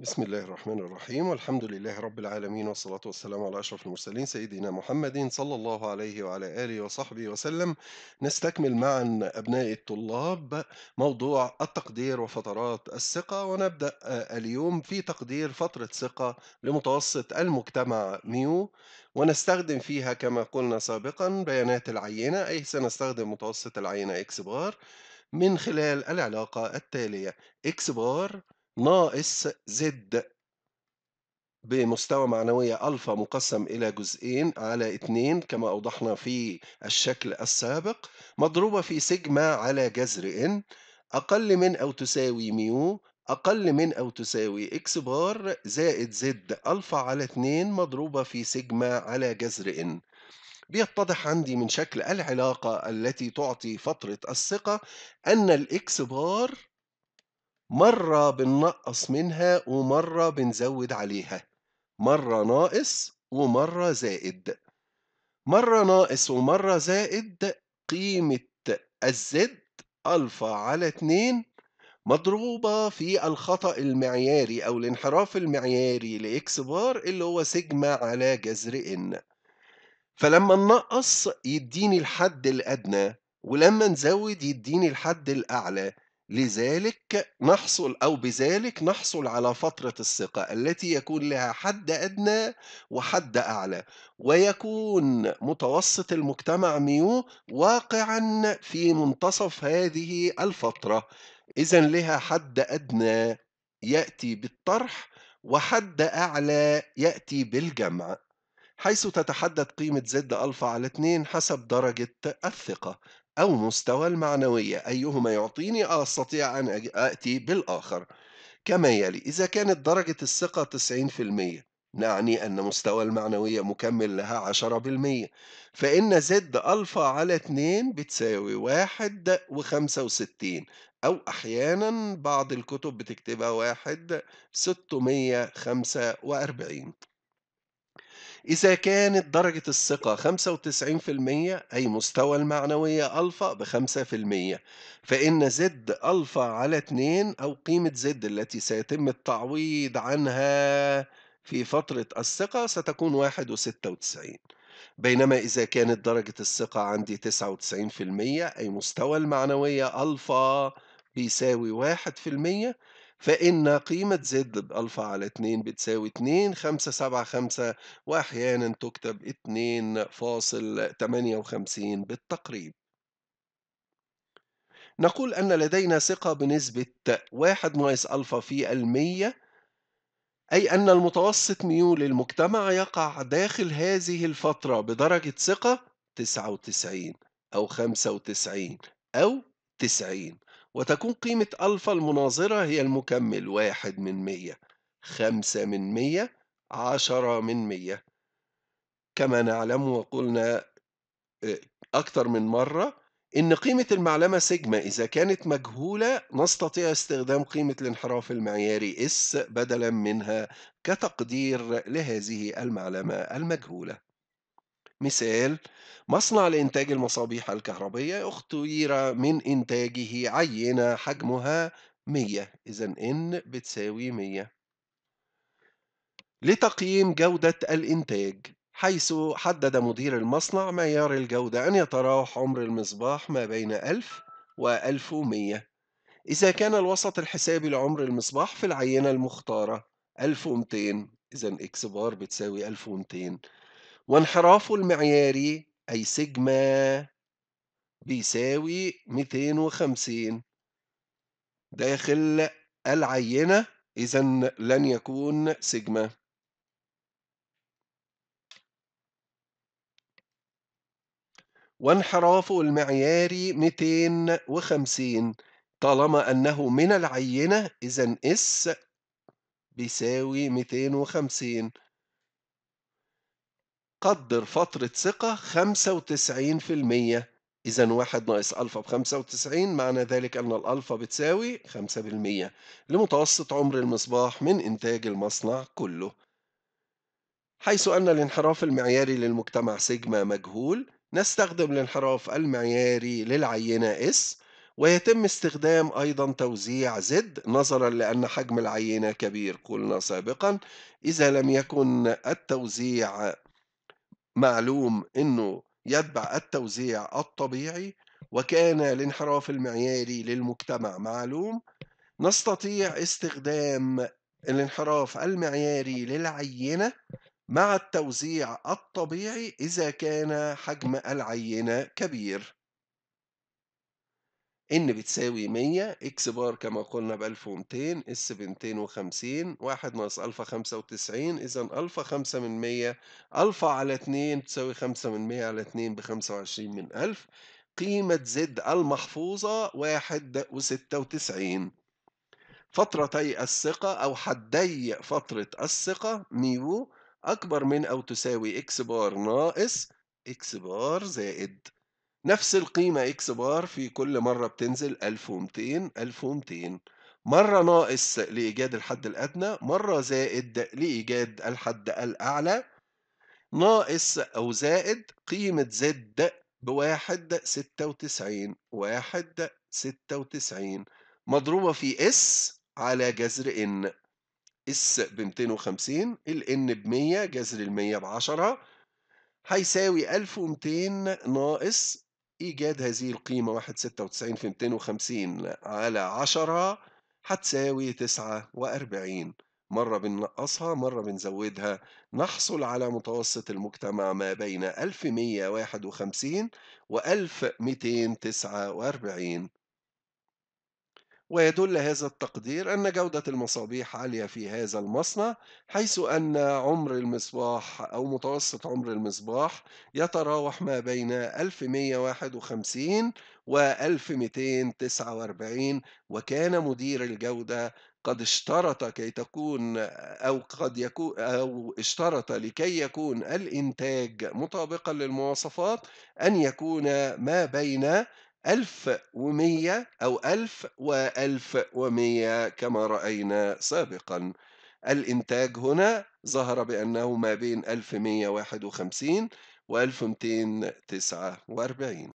بسم الله الرحمن الرحيم والحمد لله رب العالمين والصلاة والسلام على أشرف المرسلين سيدنا محمد صلى الله عليه وعلى آله وصحبه وسلم نستكمل معا أبناء الطلاب موضوع التقدير وفترات الثقة ونبدأ اليوم في تقدير فترة ثقة لمتوسط المجتمع ميو ونستخدم فيها كما قلنا سابقا بيانات العينة أي سنستخدم متوسط العينة إكس بار من خلال العلاقة التالية إكس بار ناقص زد بمستوى معنوية ألفا مقسم إلى جزئين على اثنين كما أوضحنا في الشكل السابق مضروبة في سيجما على جذر إن أقل من أو تساوي ميو أقل من أو تساوي إكس بار زائد زد ألفا على اثنين مضروبة في سيجما على جذر إن بيتضح عندي من شكل العلاقة التي تعطي فترة الثقة أن الإكس بار مرة بننقص منها ومرة بنزود عليها مرة ناقص ومرة زائد مرة ناقص ومرة زائد قيمة الزد ألفا على 2 مضروبة في الخطأ المعياري أو الانحراف المعياري لإكس بار اللي هو سيجما على جذر إن فلما ننقص يديني الحد الأدنى ولما نزود يديني الحد الأعلى لذلك نحصل أو بذلك نحصل على فترة الثقة التي يكون لها حد أدنى وحد أعلى ويكون متوسط المجتمع ميو واقعا في منتصف هذه الفترة إذا لها حد أدنى يأتي بالطرح وحد أعلى يأتي بالجمع حيث تتحدد قيمة زد ألفا على 2 حسب درجة الثقة أو مستوى المعنوية أيهما يعطيني أستطيع أن أأتي بالآخر كما يلي إذا كانت درجة الثقة 90% نعني أن مستوى المعنوية مكمل لها 10% فإن زد ألفا على 2 بتساوي 1 و65 أو أحيانا بعض الكتب بتكتبها 1 645 إذا كانت درجة الثقة 95% أي مستوى المعنوية ألفا ب 5% فإن زد ألفا على 2 أو قيمة زد التي سيتم التعويض عنها في فترة الثقة ستكون 1.96 بينما إذا كانت درجة الثقة عندي 99% أي مستوى المعنوية ألفا بيساوي 1% فإن قيمة زد بألفا على 2 بتساوي 2 5 7 5 وأحيانا تكتب 2.58 بالتقريب نقول أن لدينا ثقة بنسبة 1 ناقص ألفا في المية أي أن المتوسط ميو للمجتمع يقع داخل هذه الفترة بدرجة ثقة 99 أو 95 أو 90 وتكون قيمة ألفا المناظرة هي المكمل واحد من مية خمسة من مية عشرة من مية كما نعلم وقلنا آه، أكثر من مرة إن قيمة المعلمة سيجما إذا كانت مجهولة نستطيع استخدام قيمة الانحراف المعياري S بدلا منها كتقدير لهذه المعلمة المجهولة مثال مصنع لإنتاج المصابيح الكهربية اختير من إنتاجه عينة حجمها 100 إذا N بتساوي 100 لتقييم جودة الإنتاج حيث حدد مدير المصنع معيار الجودة أن يتراوح عمر المصباح ما بين 1000 و 1100 إذا كان الوسط الحسابي لعمر المصباح في العينة المختارة 1200 إذا إكس بار بتساوي 1200 وانحرافه المعياري أي سيجما بيساوي 250 داخل العينة إذا لن يكون سيجما وانحرافه المعياري 250 طالما أنه من العينة إذا اس بيساوي 250 قدر فترة ثقة 95% إذا واحد ناقص ألفا ب 95 معنى ذلك أن الألفا بتساوي 5% لمتوسط عمر المصباح من إنتاج المصنع كله حيث أن الانحراف المعياري للمجتمع سيجما مجهول نستخدم الانحراف المعياري للعينة S ويتم استخدام أيضا توزيع Z نظرا لأن حجم العينة كبير قلنا سابقا إذا لم يكن التوزيع معلوم أنه يتبع التوزيع الطبيعي وكان الانحراف المعياري للمجتمع معلوم نستطيع استخدام الانحراف المعياري للعينة مع التوزيع الطبيعي إذا كان حجم العينة كبير ان بتساوي 100 اكس بار كما قلنا ب 1200 اس ب 250 1 ناقص الفا 95 اذا الفا 5 من 100 الفا على 2 تساوي 5 من 100 على 2 ب 25 من 1000 قيمة زد المحفوظة 1.96 فترتي الثقة أو حدي فترة الثقة ميو أكبر من أو تساوي إكس بار ناقص إكس بار زائد نفس القيمة إكس بار في كل مرة بتنزل 1200 1200 مرة ناقص لإيجاد الحد الأدنى مرة زائد لإيجاد الحد الأعلى ناقص أو زائد قيمة زد بواحد ستة وتسعين واحد ستة وتسعين مضروبة في اس على جذر ان اس بمتين وخمسين الان بمية جذر المية بعشرة هيساوي ألف ومتين ناقص إيجاد هذه القيمة 1.96 في 250 على 10 هتساوي 49 مرة بنقصها مرة بنزودها نحصل على متوسط المجتمع ما بين 1151 و 1249 ويدل هذا التقدير أن جودة المصابيح عالية في هذا المصنع حيث أن عمر المصباح أو متوسط عمر المصباح يتراوح ما بين 1151 و 1249 وكان مدير الجودة قد اشترط كي تكون أو قد يكون أو اشترط لكي يكون الإنتاج مطابقا للمواصفات أن يكون ما بين 1100 أو 1000 و1100 كما رأينا سابقا الإنتاج هنا ظهر بأنه ما بين 1151 و 1249